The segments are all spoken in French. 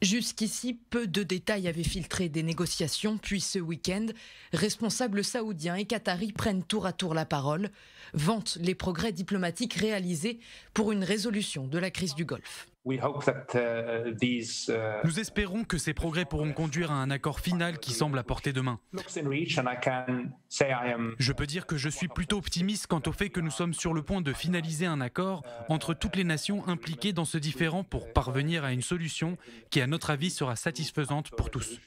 Jusqu'ici, peu de détails avaient filtré des négociations, puis ce week-end, responsables saoudiens et qataris prennent tour à tour la parole, vantent les progrès diplomatiques réalisés pour une résolution de la crise du Golfe. Uh, uh, nous espérons que ces progrès pourront conduire à un accord final qui semble à portée de main. Je peux dire que je suis plutôt optimiste quant au fait que nous sommes sur le point de finaliser un accord entre toutes les nations impliquées dans ce différend pour parvenir à une solution qui, à notre avis, sera satisfaisante pour tous.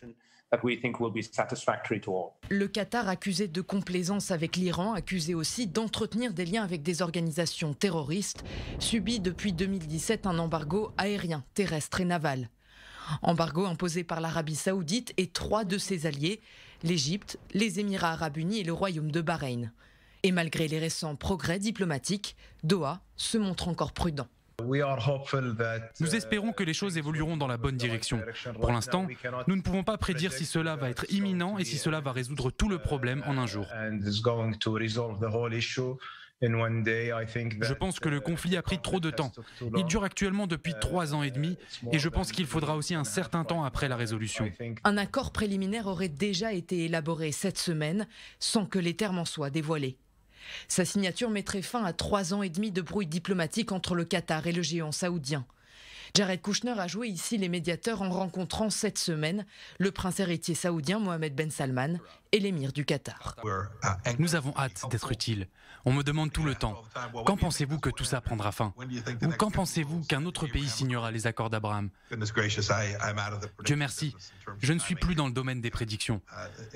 Le Qatar accusé de complaisance avec l'Iran, accusé aussi d'entretenir des liens avec des organisations terroristes, subit depuis 2017 un embargo aérien, terrestre et naval. Embargo imposé par l'Arabie saoudite et trois de ses alliés, l'Égypte, les Émirats arabes unis et le Royaume de Bahreïn. Et malgré les récents progrès diplomatiques, Doha se montre encore prudent. Euh, nous espérons que les choses évolueront dans la bonne direction. Pour l'instant, nous ne pouvons pas prédire si cela va être imminent et si cela va résoudre tout le problème en un jour. Je pense que le uh, conflit a pris trop de temps. Il dure actuellement depuis uh, trois ans et demi et je pense qu'il faudra aussi un certain temps après la résolution. Un accord préliminaire aurait déjà été élaboré cette semaine sans que les termes en soient dévoilés. Sa signature mettrait fin à trois ans et demi de brouille diplomatique entre le Qatar et le géant saoudien. Jared Kushner a joué ici les médiateurs en rencontrant cette semaine le prince héritier saoudien Mohamed Ben Salman et l'émir du Qatar. Nous avons hâte d'être utiles. On me demande tout le temps, quand pensez-vous que tout ça prendra fin Ou quand pensez-vous qu'un autre pays signera les accords d'Abraham Dieu merci, je ne suis plus dans le domaine des prédictions.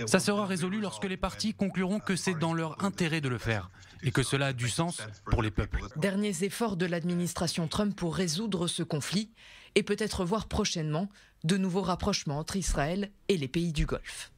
Ça sera résolu lorsque les partis concluront que c'est dans leur intérêt de le faire et que cela a du sens pour les peuples. Derniers efforts de l'administration Trump pour résoudre ce conflit et peut-être voir prochainement de nouveaux rapprochements entre Israël et les pays du Golfe.